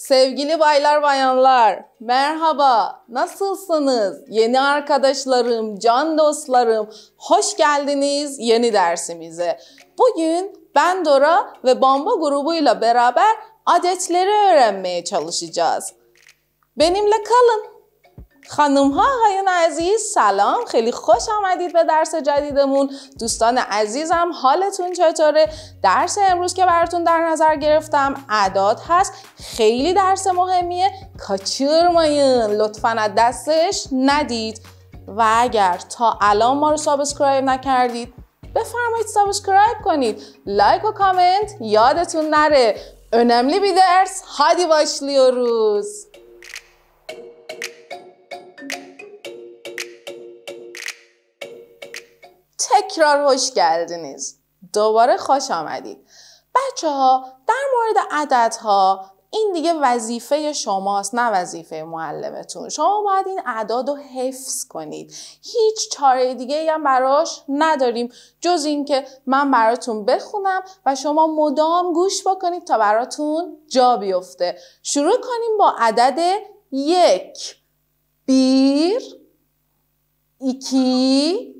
Sevgili baylar bayanlar, merhaba, nasılsınız? Yeni arkadaşlarım, can dostlarım, hoş geldiniz yeni dersimize. Bugün ben Dora ve Bamba grubuyla beraber adetleri öğrenmeye çalışacağız. Benimle kalın. خانم ها عزیز سلام خیلی خوش آمدید به درس جدیدمون دوستان عزیزم حالتون چطوره درس امروز که براتون در نظر گرفتم اعداد هست خیلی درس مهمیه ماین لطفا از دستش ندید و اگر تا الان ما رو سابسکرایب نکردید بفرمایید سابسکرایب کنید لایک و کامنت یادتون نره önemli bir ders. Hadi başlıyoruz. تکرار هوش کردینیز دوباره خوش آمدید بچه ها در مورد ها این دیگه وظیفه شماست نه وظیفه معلمتون شما باید این اعداد رو حفظ کنید هیچ چاره دیگه هم براش نداریم جز اینکه من براتون بخونم و شما مدام گوش بکنید تا براتون جا بیفته شروع کنیم با عدد یک بیر ایکی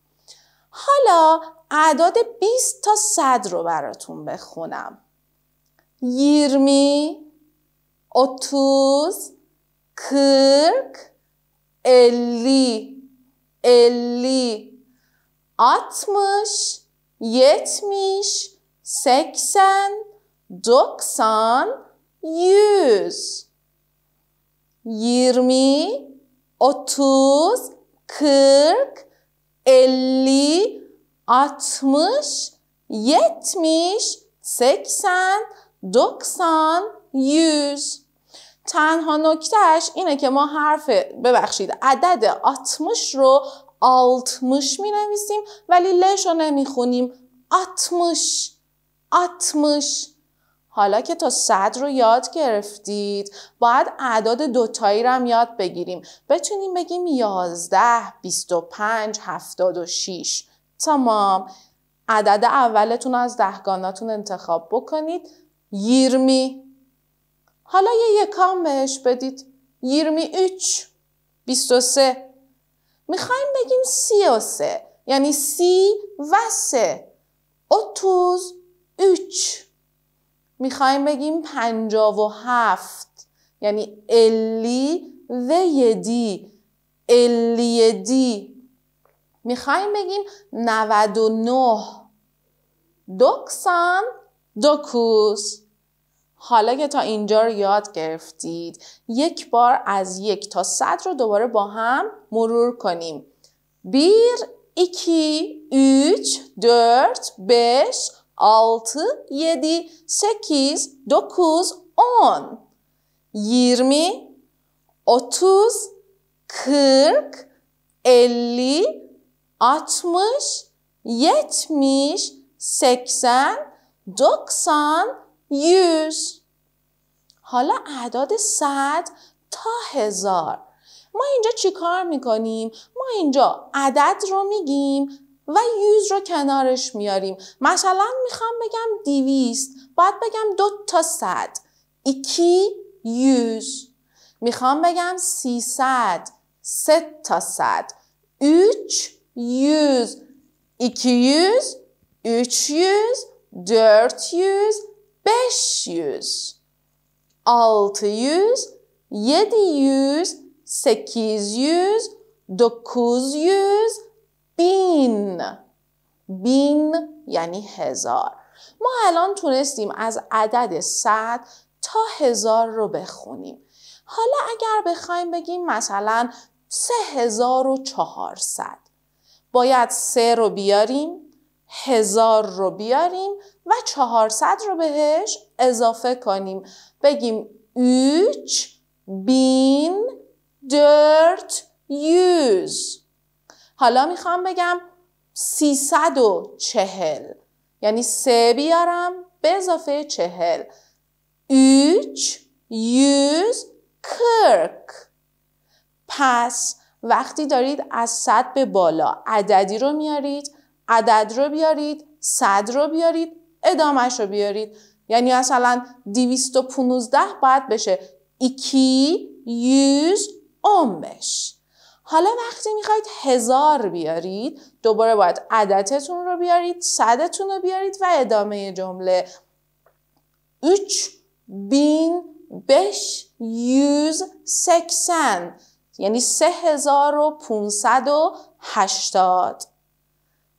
حالا اعداد 20 تا 100 رو براتون بخونم. یرمی، اتوز، کرک، الی، الی، آتمش، یتمیش، سکسن، دکسان، یوز. یرمی، اتوز، کرک، 50, 60, 70, 80, 90, 100 تنها نکتهش اینه که ما حرف ببخشید عدد 60 رو 60 می نویسیم ولی لش رو نمی خونیم 60 60 حالا که تا صد رو یاد گرفتید باید اعداد دوتایی رو هم یاد بگیریم بتونیم بگیم یازده، بیست و پنج، هفتاد و شیش تمام عدد اولتون از دهگاناتون انتخاب بکنید یرمی حالا یه یکام بهش بدید یرمی ایچ بیست و سه میخوایم بگیم سی و سه یعنی سی و سه اتوز ایچ میخوایم بگیم پنجا و هفت یعنی الی ویدی الیدی میخوایم بگیم 99 دوکسان دوکوس. حالا که تا اینجا رو یاد گرفتید یک بار از یک تا صد رو دوباره با هم مرور کنیم بیر ایکی 3 درت 5 6, 7, 8, 9, 10, 20, 30, 40, 50, 60, 70, 80, 90, 100 حالا اعداد 100 تا هزار ما اینجا چیکار میکنیم؟ ما اینجا عدد رو میگیم ben 100 lira kenarış mi yarim. Maşallah بگم bəgəm 200. Bəd bəgəm 2 ta 100. 2 100. Miham bəgəm 300. 3 3 100. 200 300 400 500 600 700 800 900 بین بین یعنی هزار ما الان تونستیم از عدد صد تا هزار رو بخونیم حالا اگر بخوایم بگیم مثلا هزار و سه صد باید سه رو بیاریم هزار رو بیاریم و چهارصد رو بهش اضافه کنیم بگیم اوچ بین درت یوز حالا میخوام بگم ۳ یعنی سه بیارم به اضافه چ 3 اوچ کرک پس وقتی دارید از صد به بالا عددی رو میارید عدد رو بیارید صد رو بیارید ادامهش رو بیارید یعنی مثلا دویستوپزده باید بشه ایکی یوز عمش حالا وقتی میخواید هزار بیارید دوباره باید عددتون رو بیارید صدتون رو بیارید و ادامه جمله اچ بین بش یوز سکسن یعنی سه هزار و پونصد و هشتاد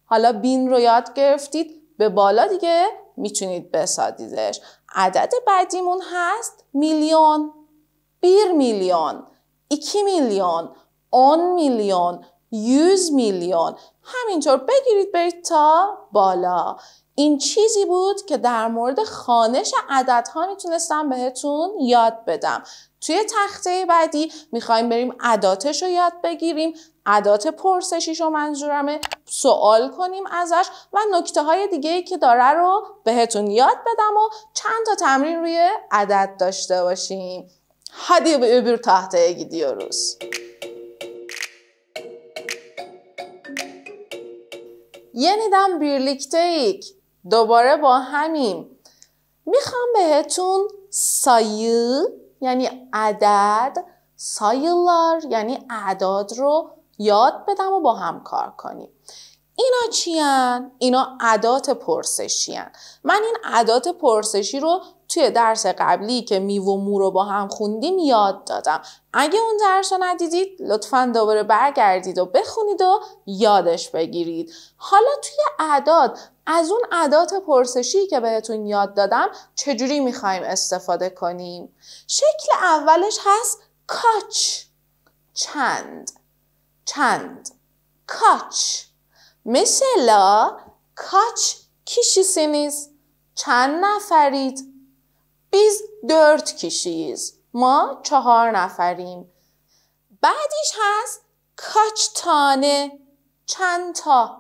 حالا بین رو یاد گرفتید به بالا دیگه میتونید بسادیدش عدد بعدیمون هست میلیون بیر میلیون ایکی میلیون اون میلیون یوز میلیون همینطور بگیرید برید تا بالا این چیزی بود که در مورد خانش عددها میتونستم بهتون یاد بدم توی تخته بعدی میخوایم بریم عداتش رو یاد بگیریم عدات پرسشیش رو منظورمه سوال کنیم ازش و نکته های دیگه ای که داره رو بهتون یاد بدم و چند تا تمرین روی عدد داشته باشیم. Hadi öbür tahtaya روز yeniden یعنی ایک. دوباره با همیم. میخوام بهتون sayı یعنی عدد سایلار یعنی اعداد رو یاد بدم و با هم کار کنیم. اینا چیان؟ اینا عدات پرسشیان من این عدات پرسشی رو توی درس قبلی که می و مو رو با هم خوندیم یاد دادم اگه اون درس رو ندیدید لطفا دوباره برگردید و بخونید و یادش بگیرید حالا توی اعداد از اون عدات پرسشی که بهتون یاد دادم چجوری میخوایم استفاده کنیم شکل اولش هست کاچ چند چند کاچ کچ کشی کیشیسینیز چند نفرید؟ بیز درت کیشیز ما چهار نفریم. بعدیش هست کاچ تانه چند تا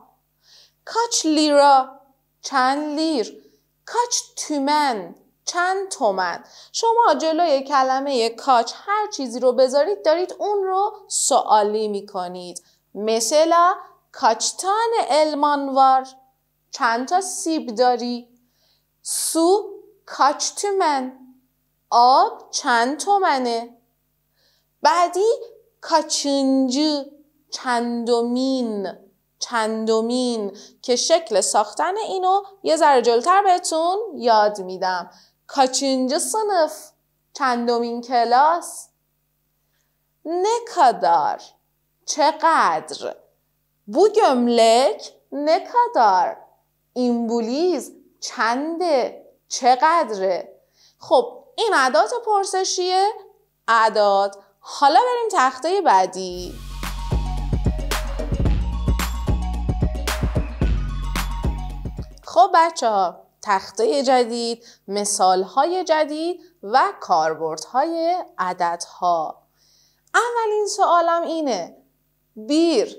کاچ لیرا چند لیر کاچ تومن چند تومن شما جلوی کلمه کاچ هر چیزی رو بذارید دارید اون رو سوالی میکنید مثلا کاچتان المانوار چندتا چند سیب داری؟ سو kaç تومن چند چند تومنه؟ بعدی kaçıncı چندومین چندمین که شکل ساختن اینو یه ذره جلتر بهتون یاد میدم کاچینج سنف چندمین کلاس نکادار چقدر Bu gömlek ne این بولیز چنده؟ چقدره؟ خب این عدات پرسشیه عدات حالا بریم تخته بعدی خب بچه ها تخته جدید، مثال های جدید و کاربرد های عدد ها. اولین سوالم اینه بیر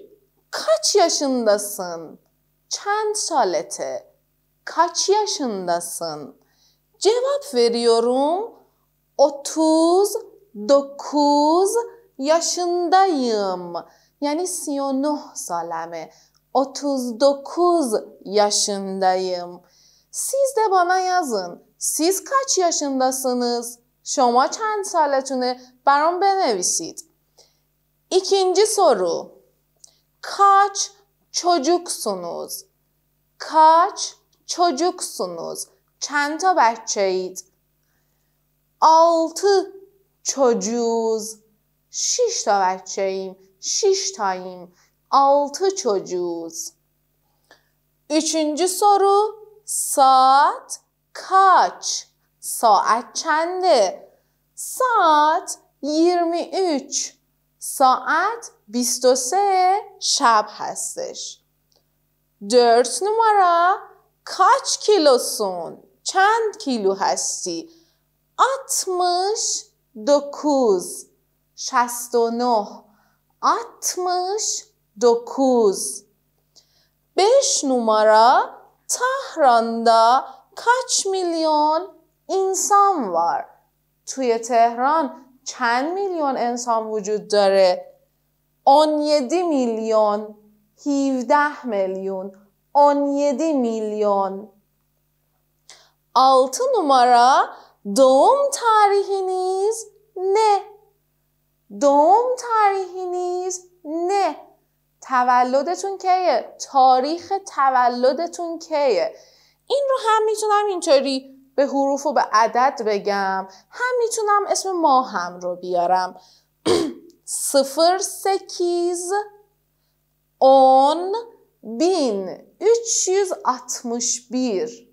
Kaç yaşındasın? Çend saleti. Kaç yaşındasın? Cevap veriyorum. 39 yaşındayım. Yani siyonuh salame. 39 yaşındayım. Siz de bana yazın. Siz kaç yaşındasınız? Şoma çend saletini baron benevisit. İkinci soru. Kaç çocuksunuz? Kaç çocuksunuz? Çanta تا altı çocuğuz. Şiş ta بچه‌ایم. Şiş tayım. Altı çocuğuz. Üçüncü soru. Saat kaç? Saat çende? Saat 23. ساعت 23 شب هستش درت نمارا کاچ کیلوسون چند کیلو هستی؟ آتمش دکوز شست و نه آتمش دکوز بش نمارا تهراندا کاچ میلیون انسان وار توی تهران چند میلیون انسان وجود داره اون یدی میلیون 17 میلیون آلت نمارا دوم تاریحی doğum نه دوم تاریحی نیز نه تولدتون کیه تاریخ تولدتون کیه این رو هم میتونم اینطوری به حروف و به عدد بگم هم میتونم اسم ماهم رو بیارم sıfır sekiz on bin üç yüz altmış bir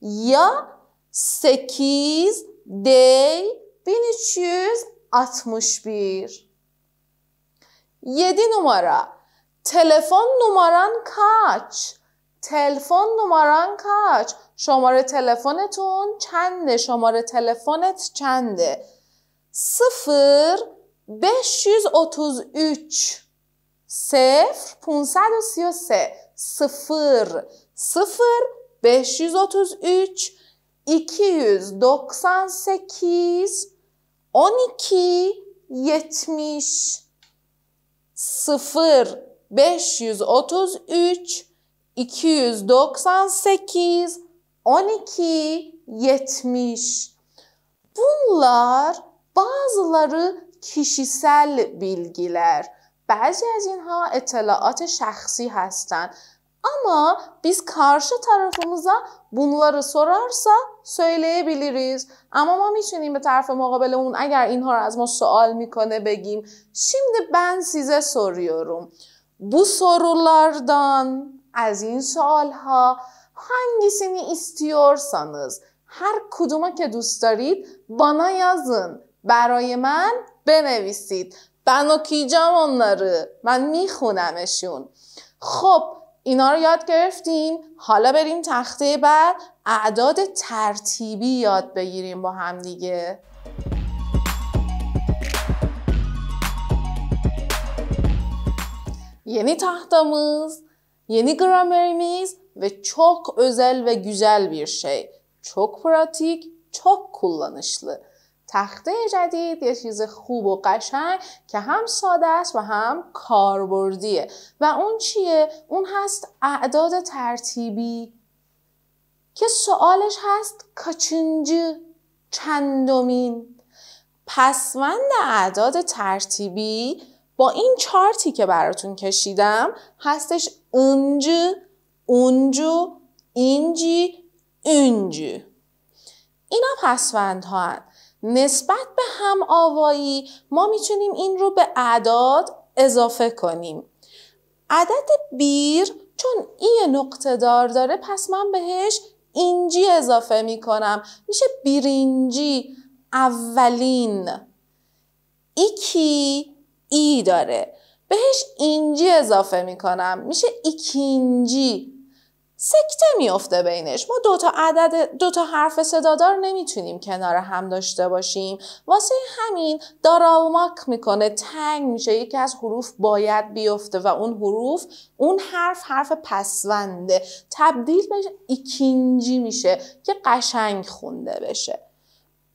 ya sekiz dey bin üç yüz altmış bir yedi numara telefon numaran kaç telefon numaran kaç شماره تلفنتون چنده شماره تلفنت چنده صفر 533 صفر 533 صفر صفر 533 298 12 70 0 533 298 12, 70. Bunlar bazıları kişisel bilgiler. Bəzi az inha اطلاعات şəxsi hastan. Ama biz karşı tarafımıza bunları sorarsa söyleyebiliriz Ama ma میتونیم به tarafı مقابلمون eğer اینها رو از ما سوال begim. şimdi ben size soruyorum bu sorulardan از این ha, hangisini istiyorsanız هر kuduma که دوست دارید bana برای من بنویسید. Ben okuyacağım onları. من میخونمشون. خب اینا رو یاد گرفتیم حالا بریم تخته بر اعداد ترتیبی یاد بگیریم با هم دیگه یعنی ینی یعنی gramerimiz ve çok özel ve güzel bir şey. Çok pratik, çok kullanışlı. تخته جدید یه چیز خوب و قشنگ که هم ساده است و هم کاربردیه و اون چیه؟ اون هست اعداد ترتیبی که سوالش هست کچنجی چندمین پسوند اعداد ترتیبی با این چارتی که براتون کشیدم هستش انج اونجو اینجی اونجو اینا پسوند ها نسبت به هم آوایی ما میتونیم این رو به اعداد اضافه کنیم عدد بیر چون ای نقطه دار داره پس من بهش اینجی اضافه میکنم میشه بیرینجی اولین ایکی ای داره بهش اینجی اضافه میکنم میشه ایکینجی سکته میفته بینش ما دو تا عدد دو تا حرف صدادار نمیتونیم کنار هم داشته باشیم واسه همین داراوماک میکنه تنگ میشه یکی از حروف باید بیفته و اون حروف اون حرف حرف پسونده تبدیل به ایکینجی میشه که قشنگ خونده بشه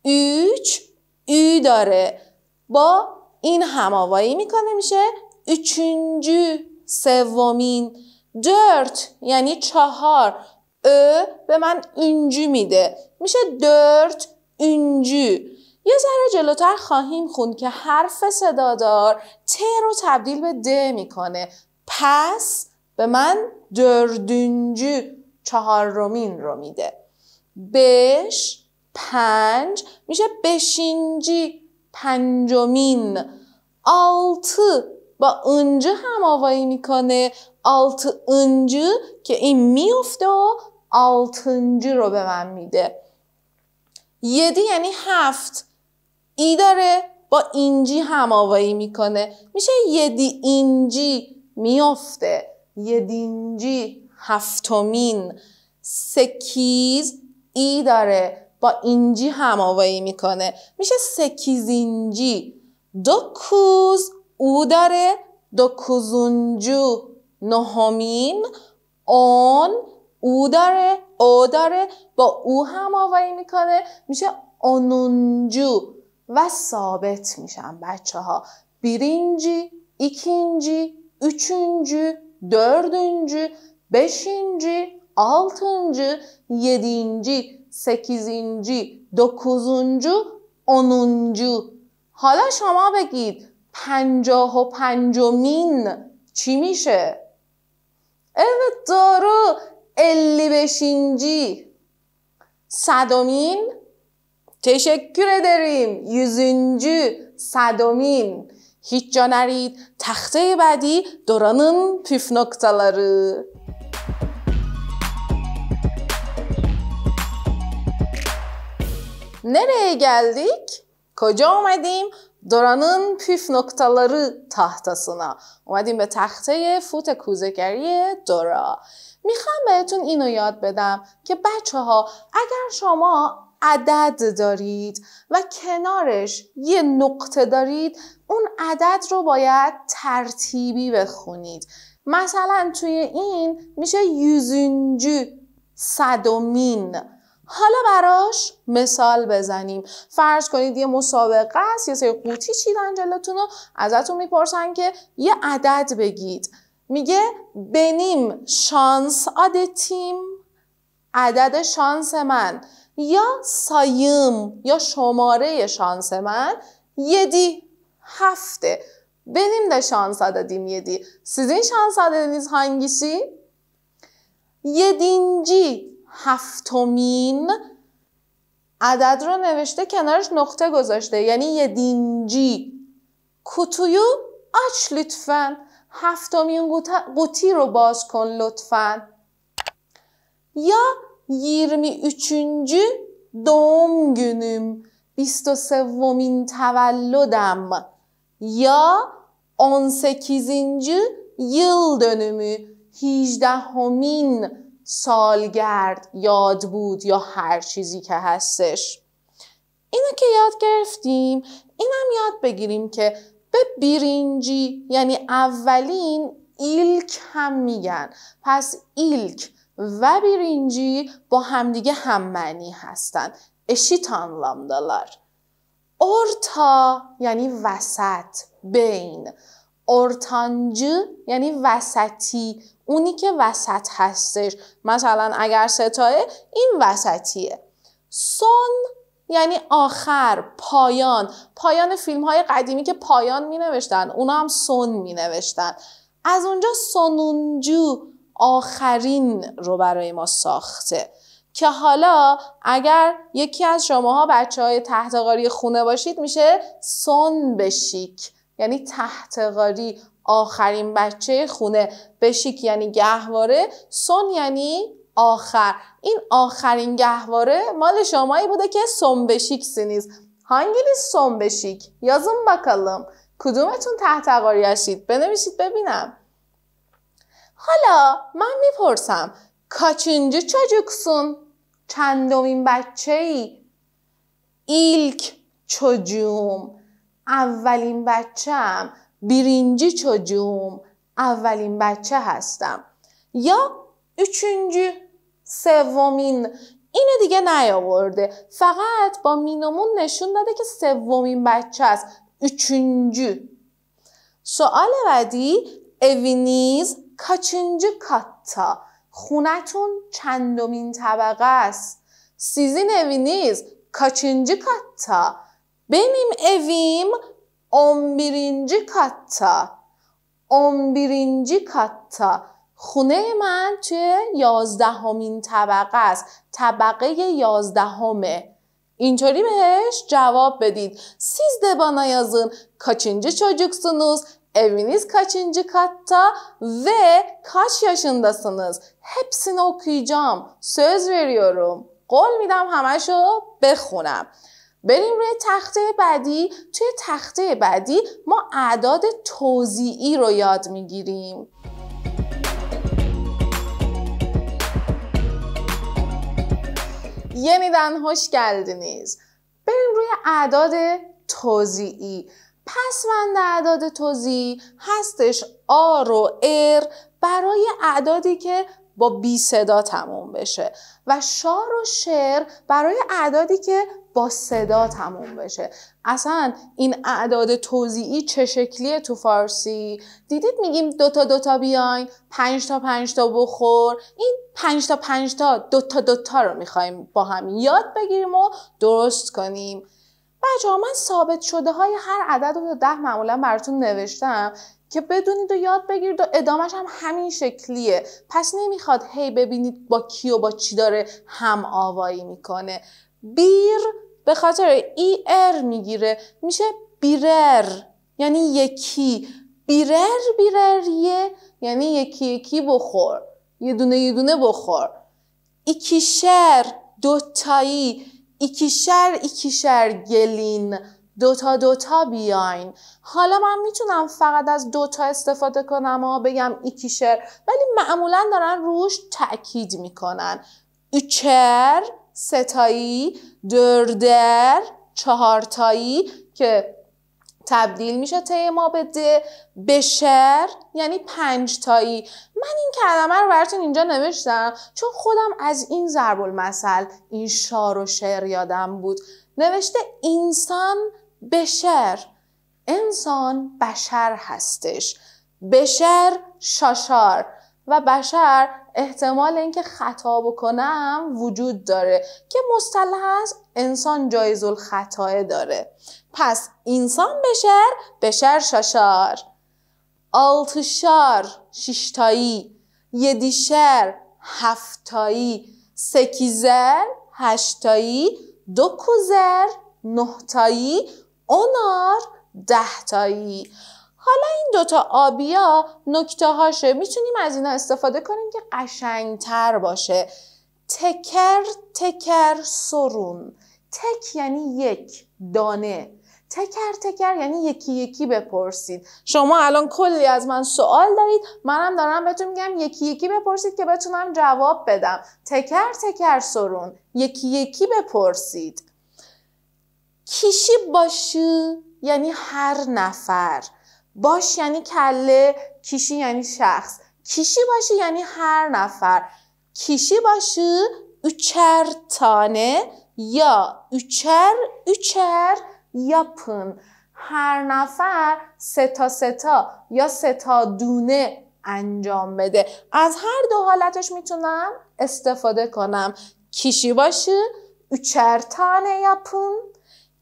ایچ ای داره با این هماوایی میکنه میشه ایچینجی سومین dirt یعنی چهار ا به من اینجو میده میشه درت اینجو یه ذره جلوتر خواهیم خوند که حرف صدادار ت رو تبدیل به د میکنه پس به من چهار رومین رو میده بش پنج میشه بشینجی پنجمین آلت با اونجا هم آوایی میکنه altıncı که این میفته و altıncı رو به من میده یدی یعنی هفت ای داره با اینجی آوایی میکنه میشه یدی اینجی میفته یدینجی هفتمین سکیز ای داره با اینجی آوایی میکنه میشه سکیزینجی دو کوز او داره دو کوزونجو نهمین اون او داره او داره با او هم آوری میکنه میشه اونونجو و ثابت میشن بچه ها بیرینجی ایکینجی üçüncü, دردینجی بشینجی آلتینجی یدینجی سکیزینجی دکوزونجو آنونجو حالا شما بگید پنجاه و پنجمین چی میشه؟ Evet doğru. 55. Sadomin. Teşekkür ederim. Yüzüncü. Sadomin. Hiç canarید. Tahtaya بعدی Dora'nın püf noktaları. Nereye geldik? Koca olmadığım دورانون پیف نکتالار تحتسنا اومدیم به تخته فوت کوزگری دورا میخوام بهتون اینو یاد بدم که بچه ها اگر شما عدد دارید و کنارش یه نقطه دارید اون عدد رو باید ترتیبی بخونید مثلا توی این میشه یوزونجو صدومین حالا براش مثال بزنیم فرض کنید یه مسابقه است یه سری قوطی چیدن جلوتون رو ازتون میپرسن که یه عدد بگید میگه بنیم شانس آد تیم عدد شانس من یا سایم یا شماره شانس من یدی هفته بنیم ده شانس دادیم یدی سیزین شانس نیز یه یدینجی هفتمین عدد رو نوشته کنارش نقطه گذاشته یعنی یه دینجی کتویو آچ لطفا هفتمین قوطی رو باز کن لطفا یا یرمی اچنجی دوم گنوم بیست و سومین تولدم یا اون سکیزینجی یل دنمی هیجده همین سالگرد یاد بود یا هر چیزی که هستش اینو که یاد گرفتیم اینم یاد بگیریم که به بیرینجی یعنی اولین ایلک هم میگن پس ایلک و بیرینجی با همدیگه هم معنی هستن اشیتان لامدالار اورتا یعنی وسط بین اورتانج یعنی وسطی اونی که وسط هستش مثلا اگر ستایه این وسطیه سون یعنی آخر پایان پایان فیلم های قدیمی که پایان می نوشتن اونا هم سون می نوشتن از اونجا سونونجو آخرین رو برای ما ساخته که حالا اگر یکی از شماها بچه های تحتقاری خونه باشید میشه سون بشیک یعنی تحتقاری آخرین بچه خونه بشیک یعنی گهواره سون یعنی آخر این آخرین گهواره مال شمایی بوده که سینیز sonbeşiksiniz Hanginiz بشیک. یازم بکلم کدومتون تحت هستید؟ بنویسید ببینم. حالا من میپرسم کاچینجو چوجوکسون؟ چندمین بچه ای؟ ایلک چجوم؟ اولین بچم birinci çocuğum اولین بچه هستم یا üçüncü سومین اینو دیگه نیاورده فقط با مینومون نشون داده که سومین بچه است üçüncü سوال بعدی اوینیز کاچنجی کاتا خونتون چندمین طبقه است سیزین اوینیز کاچنجی کاتا بنیم اویم 11. کاتا. 11. کاتا. خونه من توی یازدهمین طبقه است. طبقه یازدهمه. اینطوری بهش جواب بدید. سیز دبانا یازن کچینجی چوجکسونوز، اوینیز کچینجی کتا و کاش یاشندسونوز سنوز. هپسین سوز وریورم. قول میدم همشو بخونم. بریم روی تخته بعدی توی تخته بعدی ما اعداد توضیعی رو یاد میگیریم Yeniden کردی نیز بریم روی اعداد توضیعی. پسوند اعداد توضیعی هستش آر و ار برای اعدادی که با بی صدا تموم بشه و شار و شعر برای اعدادی که با صدا تموم بشه اصلا این اعداد توضیعی چه شکلیه تو فارسی دیدید میگیم دوتا دوتا بیاین پنج تا پنج تا بخور این پنج تا پنج تا دوتا دوتا رو میخوایم با هم یاد بگیریم و درست کنیم بچه ها من ثابت شده های هر عدد رو ده معمولا براتون نوشتم که بدونید و یاد بگیرید و ادامش هم همین شکلیه پس نمیخواد هی ببینید با کی و با چی داره هم آوایی میکنه بیر به خاطر ای ار میگیره میشه بیرر یعنی یکی بیرر یه یعنی یکی یکی بخور یه دونه یه دونه بخور ایکیشر دوتایی ایکیشر ایکیشر گلین دوتا دوتا بیاین حالا من میتونم فقط از دوتا استفاده کنم و بگم شر ولی معمولا دارن روش تاکید میکنن ایچر ستایی دردر چهارتایی که تبدیل میشه ته ما به د بشر یعنی پنجتایی من این کلمه رو براتون اینجا نوشتم چون خودم از این ضرب المثل این شار و شعر یادم بود نوشته انسان بشر انسان بشر هستش بشر شاشار و بشر احتمال اینکه خطا بکنم وجود داره که مصطلح از انسان جایز الخطا داره پس انسان بشر بشر ششار، آلتشار شیشتایی یدیشر هفتایی سکیزر هشتایی دو نهتایی اونار دهتایی حالا این دوتا آبیا نکته هاشه میتونیم از اینا استفاده کنیم که قشنگتر باشه تکر تکر سرون تک یعنی یک دانه تکر تکر یعنی یکی یکی بپرسید شما الان کلی از من سوال دارید منم دارم بهتون میگم یکی یکی بپرسید که بتونم جواب بدم تکر تکر سرون یکی یکی بپرسید کیشی باشی یعنی هر نفر باش یعنی کله کیشی یعنی شخص کیشی باشی یعنی هر نفر کیشی باشی اوچر تانه یا اچر یا پن هر نفر ستا ستا یا ستا دونه انجام بده از هر دو حالتش میتونم استفاده کنم کیشی باشی اوچر تانه پن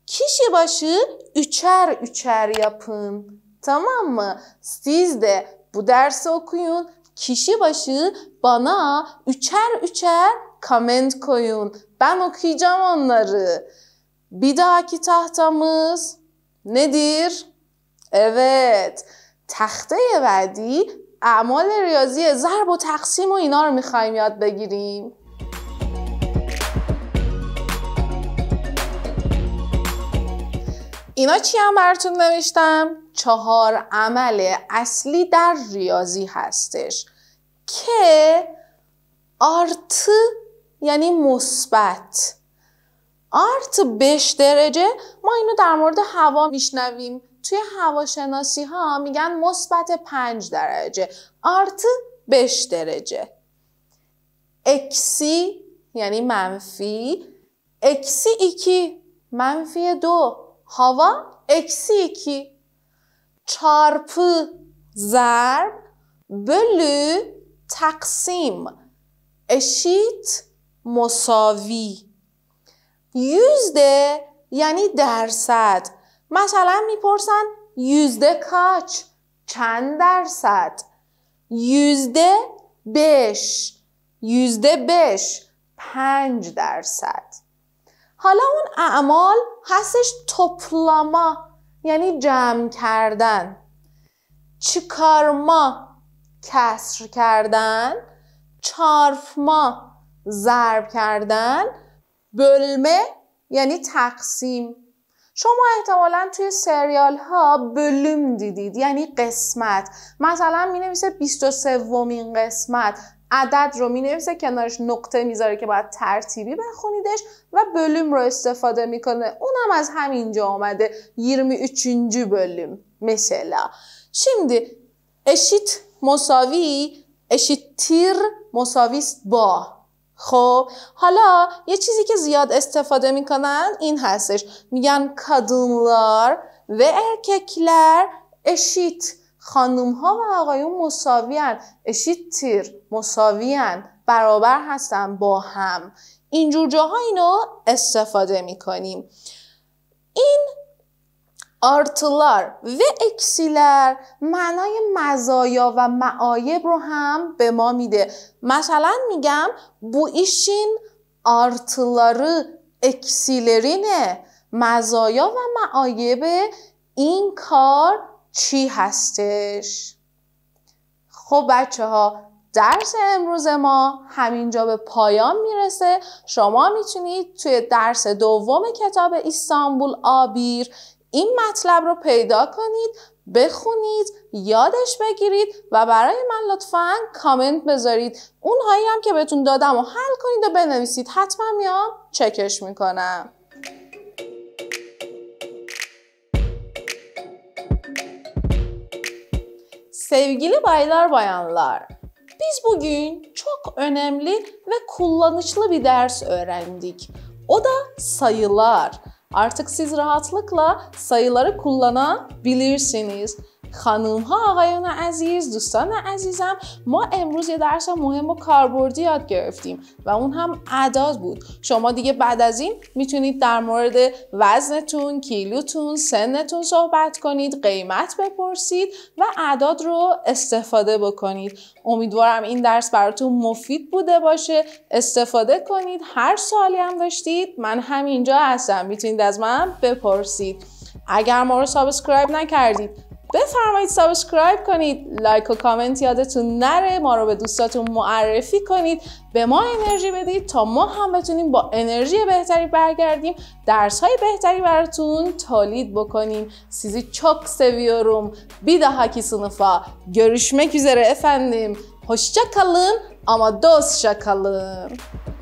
کیشی باشی اچر یا پن Tamam mı? Siz de bu dersi okuyun. Kişi başı bana üçer üçer comment koyun. Ben okuyacağım onları. Bir dahaki tahtamız nedir? Evet. تخته بعدی اعمال ریاضی ضرب و تقسیم و اینا رو میخوایم یاد اینا چی هم براتون نوشتم؟ چهار عمل اصلی در ریاضی هستش که آرت یعنی مثبت آرت بش درجه ما اینو در مورد هوا میشنویم توی هواشناسی ها میگن مثبت پنج درجه آرت بش درجه اکسی یعنی منفی اکسی ایکی منفی دو هاوا اکسی 2 çarpı zer بلو تقسیم eşit مساوی یوزده یعنی درصد مثلا میپرسن یوزده کاچ چند درصد یوزده بش یوزده بش پنج درصد حالا اون اعمال هستش توپلاما یعنی جمع کردن چیکارما کسر کردن چارفما ضرب کردن بلمه یعنی تقسیم شما احتمالا توی سریال ها بلوم دیدید یعنی قسمت مثلا می نویسه 23 قسمت عدد رو مینویسه کنارش نقطه میذاره که باید ترتیبی بخونیدش و بلوم رو استفاده میکنه اونم از همینجا آمده 23. بلوم مثلا شیمدی اشیت مساوی تیر مساویست با خب حالا یه چیزی که زیاد استفاده میکنن این هستش میگن kadınlar و ارککلر اشیت خانوم ها و آقایون مساویان اشید تیر مساویان برابر هستن با هم اینجور جاها اینو استفاده میکنیم این آرتلار و اکسیلر معنای مزایا و معایب رو هم به ما میده مثلا میگم بو ایشین اکسیلرینه مزایا و معایب این کار چی هستش؟ خب بچه ها درس امروز ما همینجا به پایان میرسه شما میتونید توی درس دوم کتاب استانبول آبیر این مطلب رو پیدا کنید بخونید یادش بگیرید و برای من لطفا کامنت بذارید اونهایی هم که بهتون دادم و حل کنید و بنویسید حتما میام چکش میکنم Sevgili baylar bayanlar, biz bugün çok önemli ve kullanışlı bir ders öğrendik. O da sayılar. Artık siz rahatlıkla sayıları kullanabilirsiniz. خانم ها آقایان عزیز دوستان عزیزم ما امروز یه درس مهم و کاربردی یاد گرفتیم و اون هم اعداد بود شما دیگه بعد از این میتونید در مورد وزنتون کیلوتون سنتون صحبت کنید قیمت بپرسید و اعداد رو استفاده بکنید امیدوارم این درس براتون مفید بوده باشه استفاده کنید هر سوالی هم داشتید من همینجا هستم میتونید از من بپرسید اگر ما رو سابسکرایب نکردید بفرمایید سابسکرایب کنید لایک و کامنت یادتون نره ما رو به دوستاتون معرفی کنید به ما انرژی بدید تا ما هم بتونیم با انرژی بهتری برگردیم درس های بهتری براتون تولید بکنیم سیزی çok seviyorum bir هاکی سنفا. görüşmek üzere افندم. hoşça اما اما